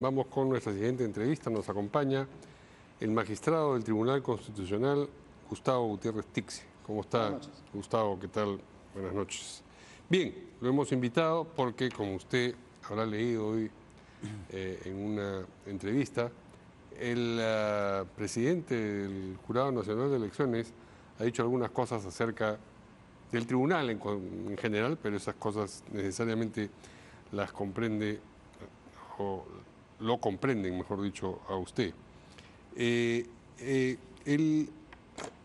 Vamos con nuestra siguiente entrevista. Nos acompaña el magistrado del Tribunal Constitucional, Gustavo Gutiérrez Tixi. ¿Cómo está, Gustavo? ¿Qué tal? Buenas noches. Bien, lo hemos invitado porque, como usted habrá leído hoy eh, en una entrevista, el ah, presidente del Jurado Nacional de Elecciones ha dicho algunas cosas acerca del tribunal en, general, pero esas cosas necesariamente las comprende o lo comprenden, mejor dicho, a usted. Eh, eh, él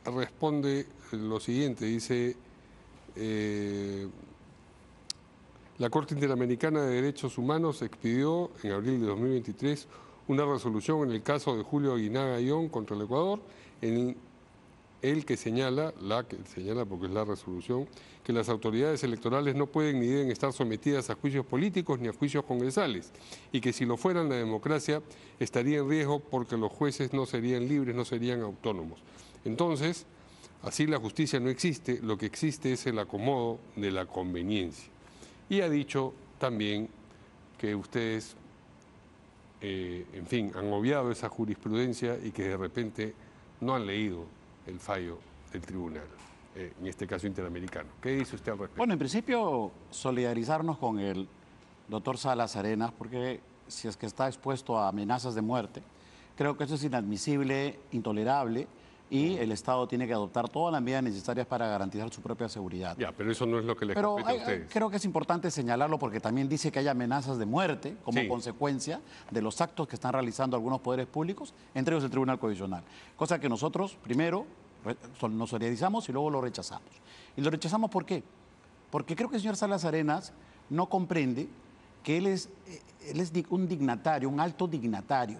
responde lo siguiente, dice, eh, la Corte Interamericana de Derechos Humanos expidió en abril de 2023 una resolución en el caso de Julio Aguinaga Ión contra el Ecuador, en el que señala, la que señala porque es la resolución, que las autoridades electorales no pueden ni deben estar sometidas a juicios políticos ni a juicios congresales y que si lo fueran la democracia estaría en riesgo porque los jueces no serían libres, no serían autónomos. Entonces, así la justicia no existe, lo que existe es el acomodo de la conveniencia. Y ha dicho también que ustedes, eh, en fin, han obviado esa jurisprudencia y que de repente no han leído el fallo del tribunal, eh, en este caso interamericano. ¿Qué dice usted al respecto? Bueno, en principio, solidarizarnos con el doctor Salas Arenas, porque si es que está expuesto a amenazas de muerte, creo que eso es inadmisible, intolerable y el Estado tiene que adoptar todas las medidas necesarias para garantizar su propia seguridad. Ya, pero eso no es lo que le pero Creo que es importante señalarlo porque también dice que hay amenazas de muerte como consecuencia de los actos que están realizando algunos poderes públicos, entre ellos el Tribunal Constitucional. Cosa que nosotros primero nos solidarizamos y luego lo rechazamos. ¿Y lo rechazamos por qué? Porque creo que el señor Salas Arenas no comprende que él es eh, un dignatario, un alto dignatario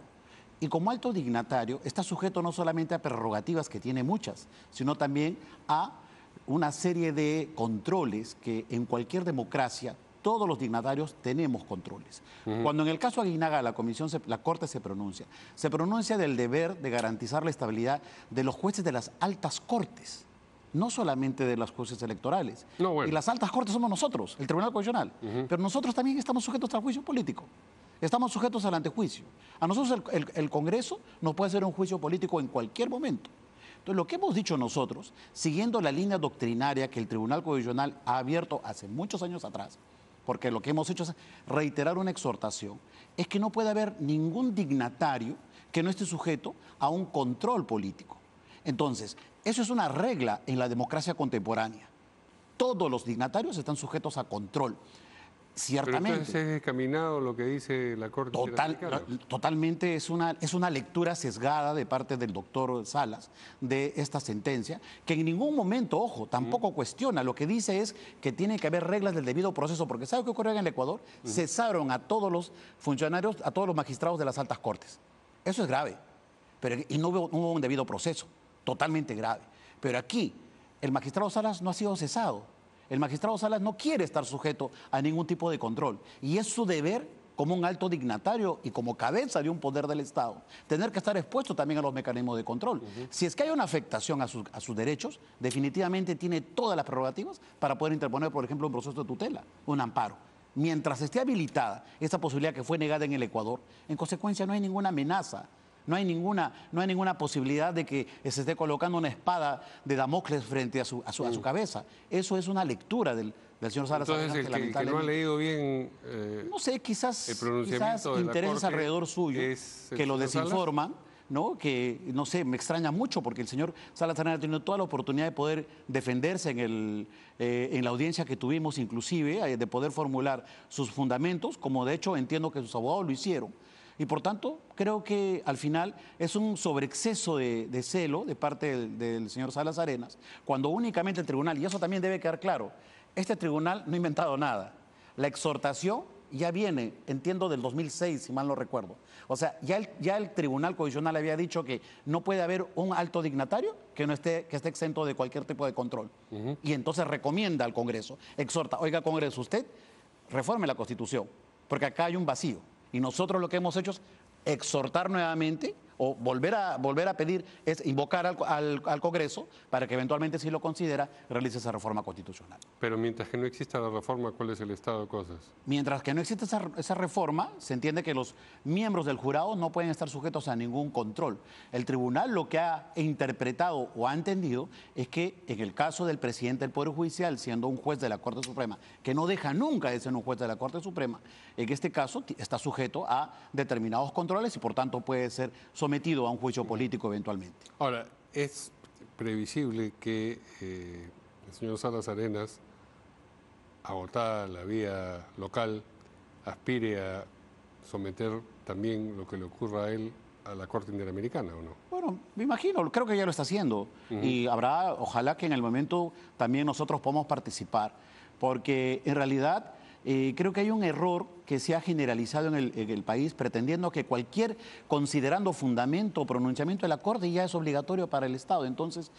y como alto dignatario está sujeto no solamente a prerrogativas, que tiene muchas, sino también a una serie de controles que en cualquier democracia todos los dignatarios tenemos controles. Cuando en el caso Aguinaga la comisión la corte se pronuncia, se pronuncia del deber de garantizar la estabilidad de los jueces de las altas cortes. No solamente de las jueces electorales. Y las altas cortes somos nosotros, el Tribunal Constitucional. Pero nosotros también estamos sujetos al juicio político estamos sujetos al antejuicio. A nosotros el, Congreso nos puede hacer un juicio político en cualquier momento. Entonces, lo que hemos dicho nosotros, siguiendo la línea doctrinaria que el Tribunal Constitucional ha abierto hace muchos años atrás, porque lo que hemos hecho es reiterar una exhortación, es que no puede haber ningún dignatario que no esté sujeto a un control político. Entonces, eso es una regla en la democracia contemporánea. Todos los dignatarios están sujetos a control. Ciertamente. entonces es descaminado lo que dice la Corte Totalmente es una, es una lectura sesgada de parte del doctor Salas de esta sentencia, que en ningún momento, ojo, tampoco cuestiona. Lo que dice es que tiene que haber reglas del debido proceso, porque ¿sabe qué ocurrió en el Ecuador? Cesaron a todos los funcionarios, a todos los magistrados de las altas cortes. Eso es grave. Pero, y no hubo un debido proceso. Totalmente grave. Pero aquí, el magistrado Salas no ha sido cesado el magistrado Salas no quiere estar sujeto a ningún tipo de control y es su deber como un alto dignatario y como cabeza de un poder del Estado, tener que estar expuesto también a los mecanismos de control. Si es que hay una afectación a a sus, derechos, definitivamente tiene todas las prerrogativas para poder interponer, por ejemplo, un proceso de tutela, un amparo. Mientras esté habilitada esa posibilidad que fue negada en el Ecuador, en consecuencia no hay ninguna amenaza no hay ninguna, no hay ninguna posibilidad de que se esté colocando una espada de Damocles frente a su, a su, a su cabeza. Eso es una lectura del, señor Salazar. Entonces, que, no ha leído bien. Eh, no sé, quizás, intereses alrededor suyo que lo desinforman. ¿No? que no sé, me extraña mucho porque el señor Salazar ha tenido toda la oportunidad de poder defenderse en, el, eh, en la audiencia que tuvimos, inclusive, eh, de poder formular sus fundamentos, como de hecho entiendo que sus abogados lo hicieron. Y por tanto, creo que al final es un sobreexceso de, celo de parte del, señor Salas Arenas, cuando únicamente el tribunal, y eso también debe quedar claro, este tribunal no ha inventado nada. La exhortación ya viene, entiendo, del 2006, si mal no recuerdo. O sea, ya el, ya el Tribunal Constitucional había dicho que no puede haber un alto dignatario que no esté, que esté exento de cualquier tipo de control. Y entonces recomienda al Congreso, exhorta, oiga Congreso, usted reforme la Constitución, porque acá hay un vacío. Y nosotros lo que hemos hecho es exhortar nuevamente volver a, volver a pedir es invocar al, al, Congreso para que eventualmente, si lo considera, realice esa reforma constitucional. Pero mientras que no exista la reforma, ¿cuál es el estado de cosas? Mientras que no exista esa, esa reforma, se entiende que los miembros del jurado no pueden estar sujetos a ningún control. El tribunal lo que ha interpretado o ha entendido es que en el caso del presidente del Poder Judicial, siendo un juez de la Corte Suprema, que no deja nunca de ser un juez de la Corte Suprema, en este caso está sujeto a determinados controles y por tanto puede ser sometido a un juicio político eventualmente. Ahora, es previsible que eh, el señor Salas Arenas, agotada la vía local, aspire a someter también lo que le ocurra a él a la Corte Interamericana, ¿o no? Bueno, me imagino, creo que ya lo está haciendo. Y habrá, ojalá que en el momento también nosotros podamos participar, porque en realidad eh, creo que hay un error que se ha generalizado en el, país, pretendiendo que cualquier, considerando fundamento o pronunciamiento del la ya es obligatorio para el Estado. Entonces,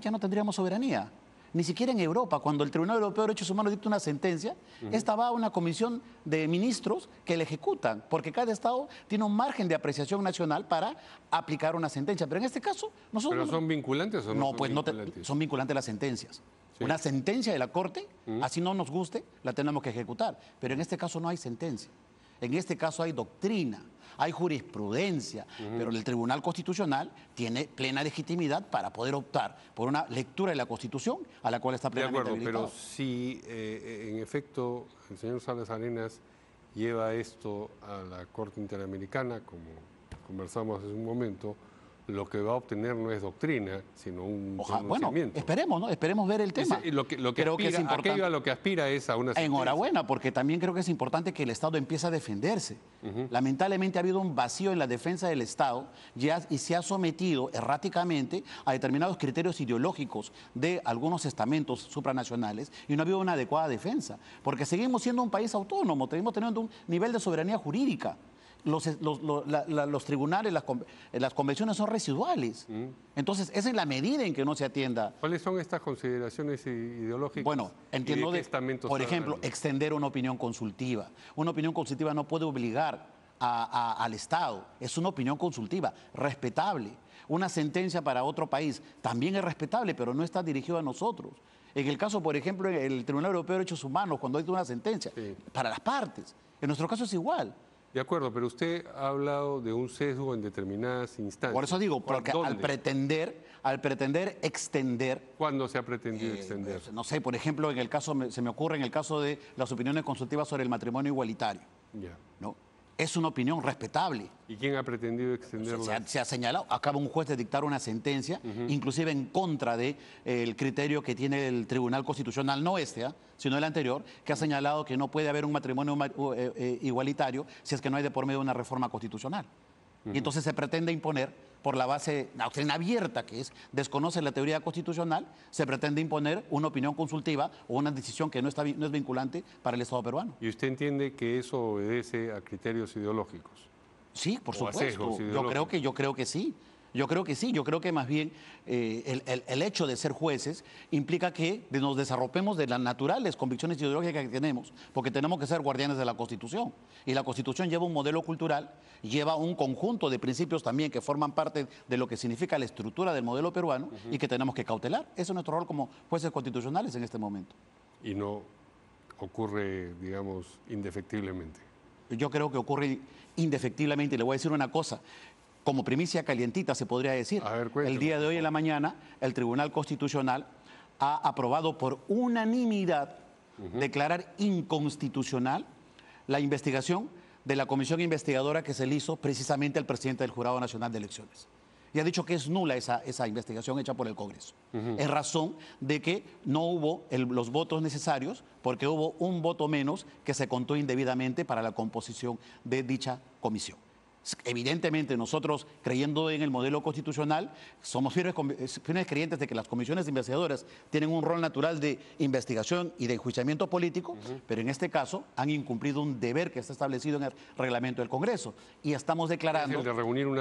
ya no tendríamos soberanía. Ni siquiera en Europa, cuando el Tribunal Europeo de Derechos Humanos dicta una sentencia, esta va a una comisión de ministros que la ejecutan, porque cada Estado tiene un margen de apreciación nacional para aplicar una sentencia. Pero en este caso, nosotros. ¿Pero son vinculantes o no? son pues vinculantes? no te, son vinculantes las sentencias. Una sentencia de la Corte, así no nos guste, la tenemos que ejecutar. Pero en este caso no hay sentencia. En este caso hay doctrina, hay jurisprudencia, pero el Tribunal Constitucional tiene plena legitimidad para poder optar por una lectura de la Constitución a la cual está plenamente De acuerdo, pero si eh, en efecto el señor Salas Arenas lleva esto a la Corte Interamericana, como conversamos hace un momento, lo que va a obtener no es doctrina, sino un conocimiento. Bueno, esperemos, ¿no? Esperemos ver el tema. lo que, creo que es a lo que aspira es a una... Enhorabuena, porque también creo que es importante que el Estado empiece a defenderse. Lamentablemente ha habido un vacío en la defensa del Estado y se ha sometido erráticamente a determinados criterios ideológicos de algunos estamentos supranacionales y no ha habido una adecuada defensa, porque seguimos siendo un país autónomo, tenemos teniendo un nivel de soberanía jurídica los, tribunales, eh, las, convenciones son residuales. Mm. Entonces, esa es la medida en que no se atienda. ¿Cuáles son estas consideraciones ideológicas? Bueno, entiendo, de, por ejemplo, extender una opinión consultiva. Una opinión consultiva no puede obligar al Estado. Es una opinión consultiva, respetable. Una sentencia para otro país también es respetable, pero no está dirigida a nosotros. En el caso, por ejemplo, el Tribunal Europeo de Derechos Humanos, cuando hay una sentencia, para las partes. En nuestro caso es igual. De acuerdo, pero usted ha hablado de un sesgo en determinadas instancias. Por eso digo, porque al pretender, al pretender extender. ¿Cuándo se ha pretendido eh, extender? No sé, por ejemplo, en el caso, se me ocurre en el caso de las opiniones consultivas sobre el matrimonio igualitario. ya, ¿no? es una opinión respetable. ¿Y quién ha pretendido extenderla? Se, ha, señalado, acaba un juez de dictar una sentencia, inclusive en contra del de, eh, el criterio que tiene el Tribunal Constitucional, no este, ¿ah? sino el anterior, que ha señalado que no puede haber un matrimonio eh, eh, igualitario si es que no hay de por medio una reforma constitucional. Y entonces se pretende imponer por la base, doctrina abierta que es, desconoce la teoría constitucional, se pretende imponer una opinión consultiva o una decisión que no, está, no es vinculante para el Estado peruano. ¿Y usted entiende que eso obedece a criterios ideológicos? Sí, por supuesto. Yo creo que yo creo que sí. Yo creo que sí, yo creo que más bien eh, el, hecho de ser jueces implica que nos desarropemos de las naturales convicciones ideológicas que tenemos, porque tenemos que ser guardianes de la Constitución. Y la Constitución lleva un modelo cultural, lleva un conjunto de principios también que forman parte de lo que significa la estructura del modelo peruano y que tenemos que cautelar. Ese es nuestro rol como jueces constitucionales en este momento. Y no ocurre, digamos, indefectiblemente yo creo que ocurre indefectiblemente. Y le voy a decir una cosa, como primicia calientita, se podría decir. el día de hoy en la mañana, el Tribunal Constitucional ha aprobado por unanimidad declarar inconstitucional la investigación de la comisión investigadora que se le hizo precisamente al presidente del Jurado Nacional de Elecciones. Y ha dicho que es nula esa, investigación hecha por el Congreso. En Es razón de que no hubo los votos necesarios porque hubo un voto menos que se contó indebidamente para la composición de dicha comisión. Evidentemente, nosotros, creyendo en el modelo constitucional, somos firmes, eh, creyentes de que las comisiones investigadoras tienen un rol natural de investigación y de enjuiciamiento político, pero en este caso han incumplido un deber que está establecido en el reglamento del Congreso. Y estamos declarando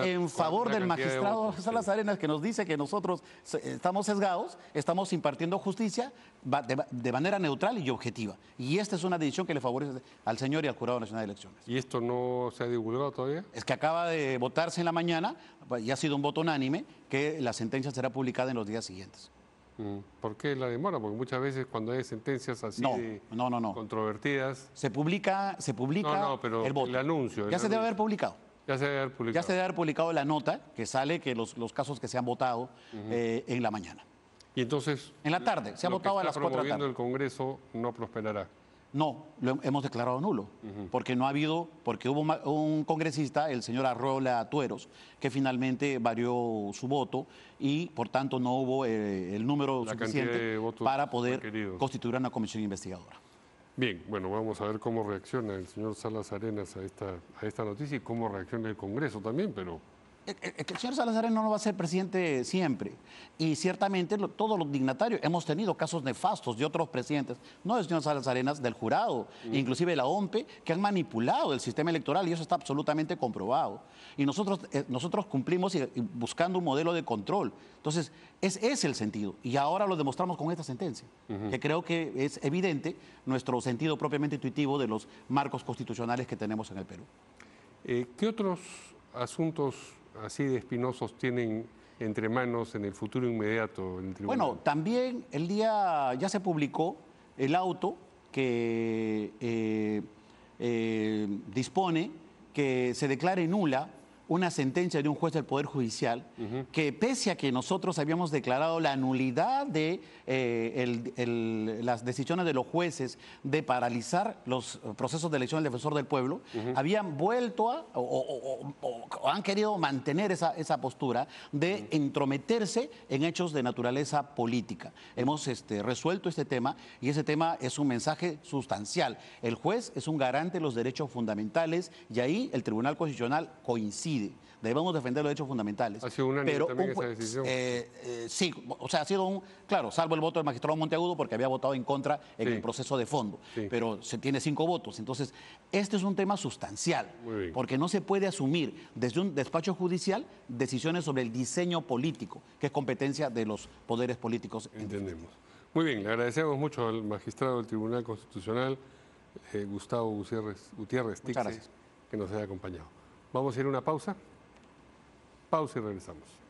en favor del magistrado de Salas Arenas, que nos dice que nosotros estamos sesgados, estamos impartiendo justicia de manera neutral y objetiva. Y esta es una decisión que le favorece al señor y al Jurado Nacional de Elecciones. ¿Y esto no se ha divulgado todavía? Es que acaba de votarse en la mañana, pues, ya ha sido un voto unánime, que la sentencia será publicada en los días siguientes. Mm, ¿Por qué la demora? Porque muchas veces cuando hay sentencias así no, no, no, controvertidas... Se publica, se publica el anuncio. ya se debe haber publicado. Ya se debe haber publicado. Ya se debe haber publicado la nota que sale que los, los casos que se han votado eh, en la mañana. Y entonces... En la tarde, se ha votado a las cuatro de la tarde. el Congreso no prosperará. No, lo hemos declarado nulo, porque no ha habido, porque hubo un congresista, el señor Arrola Tueros, que finalmente varió su voto y por tanto no hubo eh, el número suficiente para poder constituir una comisión investigadora. Bien, bueno, vamos a ver cómo reacciona el señor Salas Arenas a esta, a esta noticia y cómo reacciona el Congreso también, pero e, e, el señor Salazar no va a ser presidente siempre. Y ciertamente todos los dignatarios hemos tenido casos nefastos de otros presidentes, no del señor Salazarenas, del jurado, mm. inclusive de la OMPE, que han manipulado el sistema electoral y eso está absolutamente comprobado. Y nosotros, eh, nosotros cumplimos buscando un modelo de control. Entonces, ese es el sentido. Y ahora lo demostramos con esta sentencia, que creo que es evidente nuestro sentido propiamente intuitivo de los marcos constitucionales que tenemos en el Perú. Eh, ¿Qué otros asuntos así de espinosos tienen entre manos en el futuro inmediato el Bueno, también el día ya se publicó el auto que eh, eh, dispone que se declare nula una sentencia de un juez del Poder Judicial que pese a que nosotros habíamos declarado la nulidad de eh, las decisiones de los jueces de paralizar los procesos de elección del defensor del pueblo, habían vuelto a, o, han querido mantener esa, esa postura de entrometerse en hechos de naturaleza política. Hemos este, resuelto este tema y ese tema es un mensaje sustancial. El juez es un garante de los derechos fundamentales y ahí el Tribunal Constitucional coincide. Debemos defender los derechos fundamentales. Ha sido una un, esa decisión. Eh, eh, sí, o sea, ha sido un. Claro, salvo el voto del magistrado Monteagudo, porque había votado en contra en el proceso de fondo. Pero se tiene cinco votos. Entonces, este es un tema sustancial, porque no se puede asumir desde un despacho judicial decisiones sobre el diseño político, que es competencia de los poderes políticos. Este Entendemos. Muy bien, le agradecemos mucho al magistrado del Tribunal Constitucional, eh, Gustavo Gutiérrez, Gutiérrez que nos haya acompañado. Vamos a ir a una pausa. Pausa y regresamos.